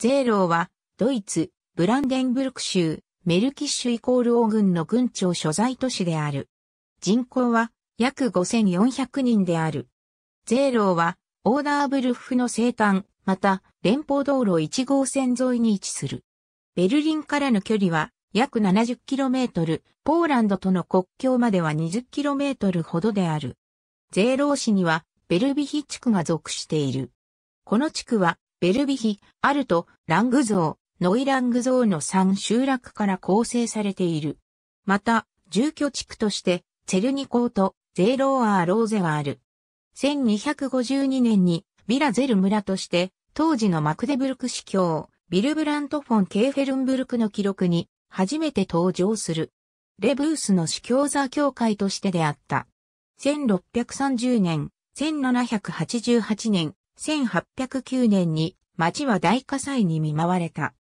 ゼーローは、ドイツ、ブランデンブルク州、メルキッシュイコール王軍の軍庁所在都市である。人口は約5400人である。ゼーローは、オーダーブルフの西端、また、連邦道路1号線沿いに位置する。ベルリンからの距離は約 70km、ポーランドとの国境までは 20km ほどである。ゼーロー市にはベルビヒ地区が属している。この地区はベルビヒ、アルト、ラングゾー、ノイラングゾーの3集落から構成されている。また、住居地区として、チェルニコート、ゼーローアーローゼはある。1252年に、ビラゼル村として、当時のマクデブルク司教、ビルブラントフォン・ケーフェルンブルクの記録に、初めて登場する。レブースの司教座教会としてであった。1630年、1788年、1809年に町は大火災に見舞われた。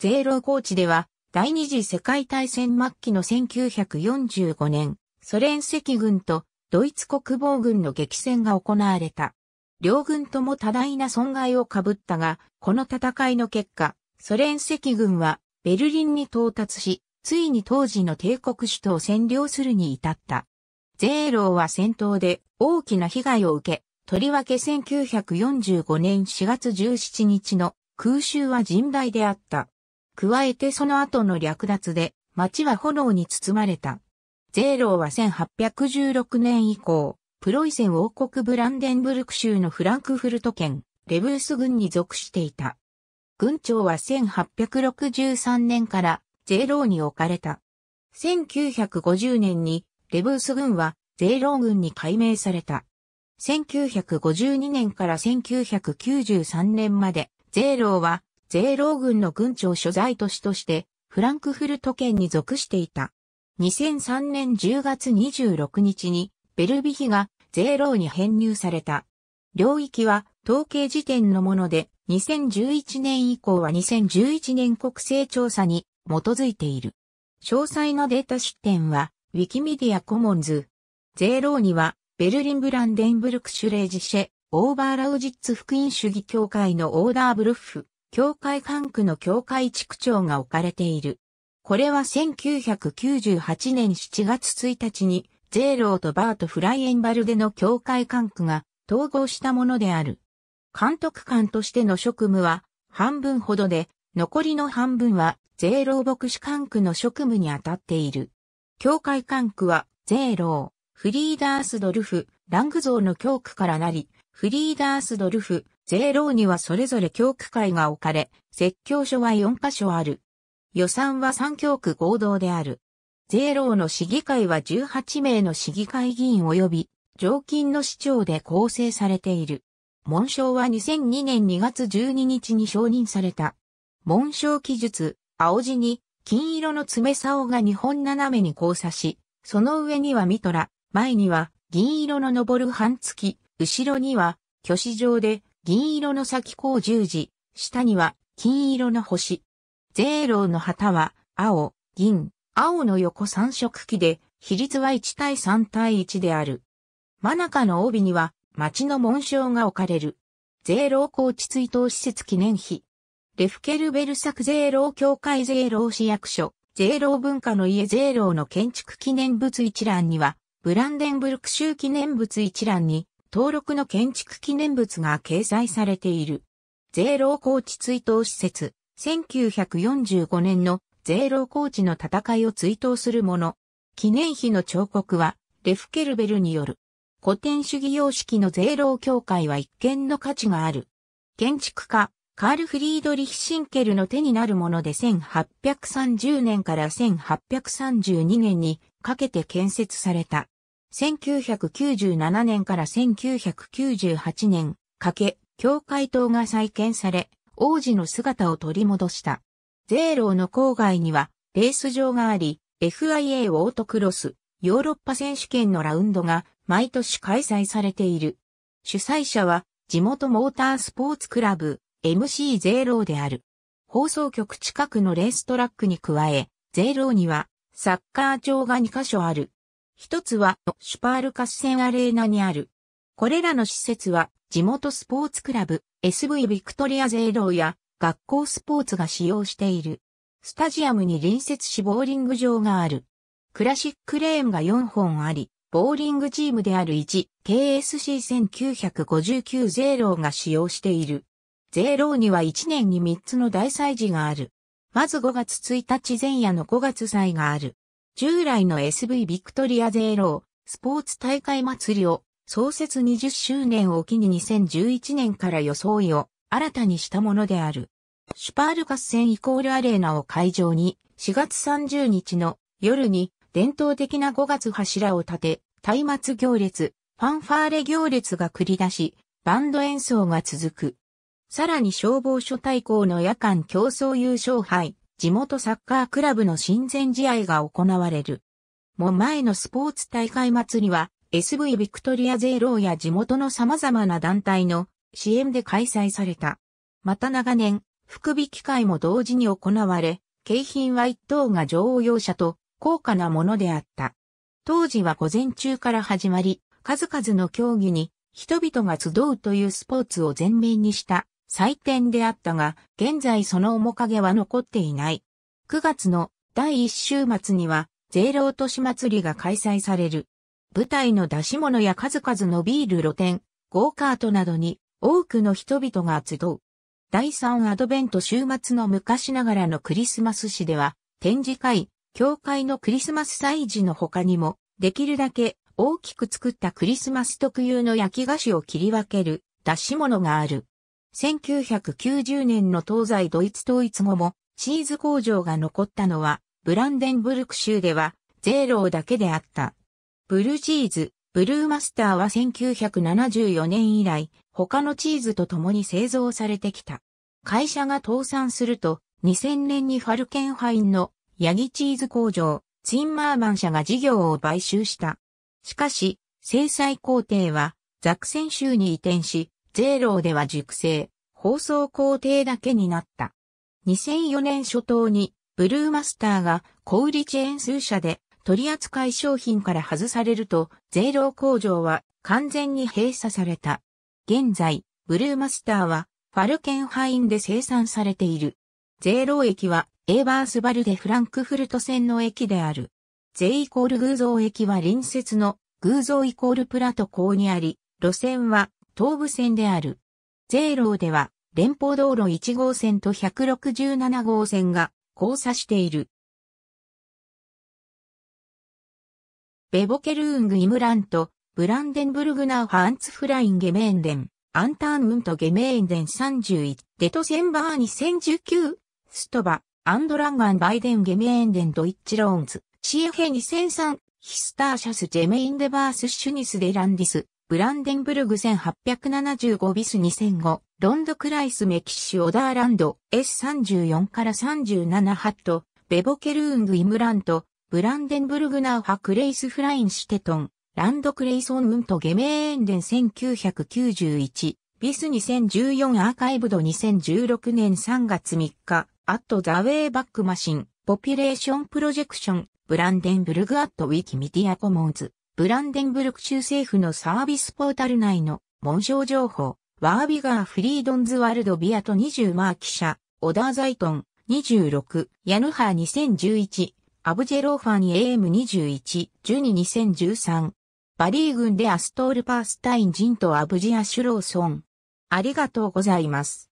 ゼーロー高地では第二次世界大戦末期の1945年、ソ連赤軍とドイツ国防軍の激戦が行われた。両軍とも多大な損害をかぶったが、この戦いの結果、ソ連赤軍はベルリンに到達し、ついに当時の帝国首都を占領するに至った。ゼーローは戦闘で大きな被害を受け、とりわけ1945年4月17日の空襲は甚大であった。加えてその後の略奪で、町は炎に包まれた。ゼーローは1816年以降、プロイセン王国ブランデンブルク州のフランクフルト県、レブース軍に属していた。軍長は1863年からゼーローに置かれた。1950年にレブース軍はゼーロー軍に改名された。1952年から1993年まで、ゼーローは、ゼーロー軍の軍長所在都市として、フランクフルト県に属していた。2003年10月26日に、ベルビヒがゼーローに編入された。領域は統計時点のもので、2011年以降は2011年国勢調査に基づいている。詳細なデータ出典は、ウィキメディアコモンズ。ゼーローにはベルリンブランデンブルクシュレージシェ、オーバーラウジッツ福音主義協会のオーダーブルッフ、教会管区の教会地区長が置かれている。これは1998年7月1日に、ゼーローとバート・フライエンバルデの教会管区が統合したものである。監督官としての職務は半分ほどで、残りの半分はゼーロー牧師管区の職務に当たっている。教会管区はゼーロフリーダースドルフ、ラング像の教区からなり、フリーダースドルフ、ゼーローにはそれぞれ教区会が置かれ、説教書は4箇所ある。予算は3教区合同である。ゼーローの市議会は18名の市議会議員及び、常勤の市長で構成されている。紋章は2002年2月12日に承認された。紋章記述、青地に、金色の爪竿が2本斜めに交差し、その上にはミトラ、前には銀色の昇る半月、後ろには巨子状で銀色の先光十字、下には金色の星。ゼーローの旗は青、銀、青の横三色旗で、比率は1対3対1である。真中の帯には町の紋章が置かれる。ゼーロー高地追悼施設記念碑。レフケルベル作ゼーロー協会ゼーロー市役所、ゼーロー文化の家ゼーローの建築記念物一覧には、ブランデンブルク州記念物一覧に、登録の建築記念物が掲載されている。ゼーロー高地追悼施設、1945年のゼーロー高地の戦いを追悼するもの。記念碑の彫刻は、レフケルベルによる。古典主義様式のゼーロー協会は一見の価値がある。建築家、カール・フリードリヒ・シンケルの手になるもので1830年から1832年にかけて建設された。1997年から1998年かけ、教会塔が再建され、王子の姿を取り戻した。ゼーローの郊外にはレース場があり、FIA オートクロス、ヨーロッパ選手権のラウンドが毎年開催されている。主催者は地元モータースポーツクラブ MC ゼーローである。放送局近くのレーストラックに加え、ゼーローにはサッカー場が2カ所ある。一つはシュパール合戦アレーナにある。これらの施設は地元スポーツクラブ SV ビクトリアゼーローや学校スポーツが使用している。スタジアムに隣接しボーリング場がある。クラシックレーンが4本あり、ボーリングチームである 1KSC1959 ゼーローが使用している。ゼーローには1年に3つの大祭事がある。まず5月1日前夜の5月祭がある。従来の SV ビクトリアゼーロー、スポーツ大会祭りを創設20周年を機に2011年から装いを新たにしたものである。シュパール合戦イコールアレーナを会場に4月30日の夜に伝統的な5月柱を立て、松明行列、ファンファーレ行列が繰り出し、バンド演奏が続く。さらに消防署対抗の夜間競争優勝杯、地元サッカークラブの親善試合が行われる。も前のスポーツ大会祭りは、SV ビクトリアゼローや地元の様々な団体の支援で開催された。また長年、福引機会も同時に行われ、景品は一等が乗用車と高価なものであった。当時は午前中から始まり、数々の競技に人々が集うというスポーツを前面にした祭典であったが、現在その面影は残っていない。9月の第1週末には、税落都市祭りが開催される。舞台の出し物や数々のビール露店、ゴーカートなどに多くの人々が集う。第3アドベント週末の昔ながらのクリスマス市では、展示会、教会のクリスマス祭事の他にも、できるだけ大きく作ったクリスマス特有の焼き菓子を切り分ける出し物がある。1990年の東西ドイツ統一後もチーズ工場が残ったのはブランデンブルク州ではゼーローだけであった。ブルーチーズ、ブルーマスターは1974年以来他のチーズと共に製造されてきた。会社が倒産すると2000年にファルケンハインのヤギチーズ工場、ツインマーマン社が事業を買収した。しかし、制裁工程はザクセン州に移転し、ゼーローでは熟成、放送工程だけになった。2004年初頭に、ブルーマスターが小売チェーン数社で取扱い商品から外されると、ゼーロー工場は完全に閉鎖された。現在、ブルーマスターはファルケンハインで生産されている。ゼーロー駅はエーバースバルデ・フランクフルト線の駅である。ゼイコール偶像駅は隣接の偶像イコールプラト港にあり、路線は東武線である。税楼では、連邦道路1号線と167号線が交差している。ベボケルーング・イムラント、ブランデンブルグナーハ・ンツ・フライン・ゲメーンデン、アンターン・ウント・ゲメーンデン31、デトセンバー2019、ストバ、アンドランガン・バイデン・ゲメーンデン・ドイッチ・ローンズ、シエヘ2003、ヒスターシャス・ジェメインデバース・シュニス・デランディス、ブランデンブルグ1875ビス2005、ロンドクライスメキシオダーランド S34 から37ハット、ベボケルーングイムラント、ブランデンブルグナーハクレイスフラインシュテトン、ランドクレイソンウントゲメーンデン1991、ビス2014アーカイブド2016年3月3日、アットザウェイバックマシン、ポピュレーションプロジェクション、ブランデンブルグアットウィキメディアコモンズ。ブランデンブルク州政府のサービスポータル内の紋章情報、ワービガー・フリードンズ・ワールド・ビアト20マー記者、オダー・ザイトン26、ヤヌハー2011、アブジェローファニ AM21、ュニ2 0 1 3バリー軍でアストール・パースタイン人とアブジア・シュローソン。ありがとうございます。